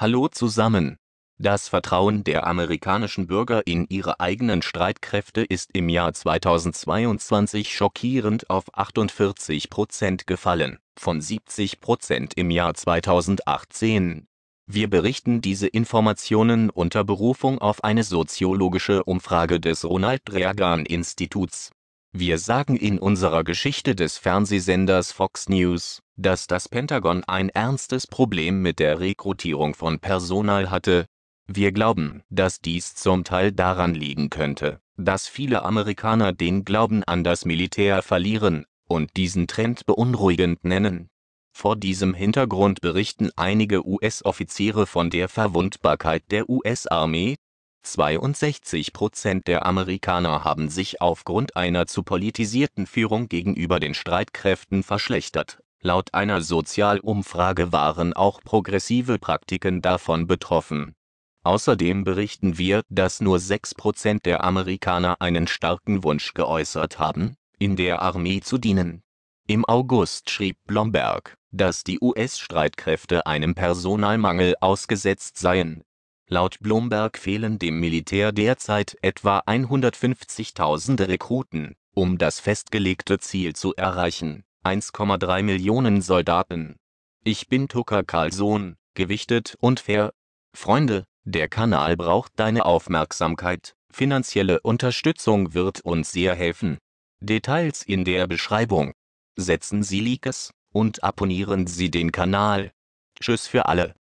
Hallo zusammen. Das Vertrauen der amerikanischen Bürger in ihre eigenen Streitkräfte ist im Jahr 2022 schockierend auf 48% Prozent gefallen, von 70% Prozent im Jahr 2018. Wir berichten diese Informationen unter Berufung auf eine soziologische Umfrage des Ronald Reagan Instituts wir sagen in unserer Geschichte des Fernsehsenders Fox News, dass das Pentagon ein ernstes Problem mit der Rekrutierung von Personal hatte. Wir glauben, dass dies zum Teil daran liegen könnte, dass viele Amerikaner den Glauben an das Militär verlieren und diesen Trend beunruhigend nennen. Vor diesem Hintergrund berichten einige US-Offiziere von der Verwundbarkeit der US-Armee, 62 Prozent der Amerikaner haben sich aufgrund einer zu politisierten Führung gegenüber den Streitkräften verschlechtert. Laut einer Sozialumfrage waren auch progressive Praktiken davon betroffen. Außerdem berichten wir, dass nur 6 Prozent der Amerikaner einen starken Wunsch geäußert haben, in der Armee zu dienen. Im August schrieb Blomberg, dass die US-Streitkräfte einem Personalmangel ausgesetzt seien Laut Bloomberg fehlen dem Militär derzeit etwa 150.000 Rekruten, um das festgelegte Ziel zu erreichen, 1,3 Millionen Soldaten. Ich bin Tucker Carlson, gewichtet und fair. Freunde, der Kanal braucht deine Aufmerksamkeit, finanzielle Unterstützung wird uns sehr helfen. Details in der Beschreibung. Setzen Sie Likes und abonnieren Sie den Kanal. Tschüss für alle.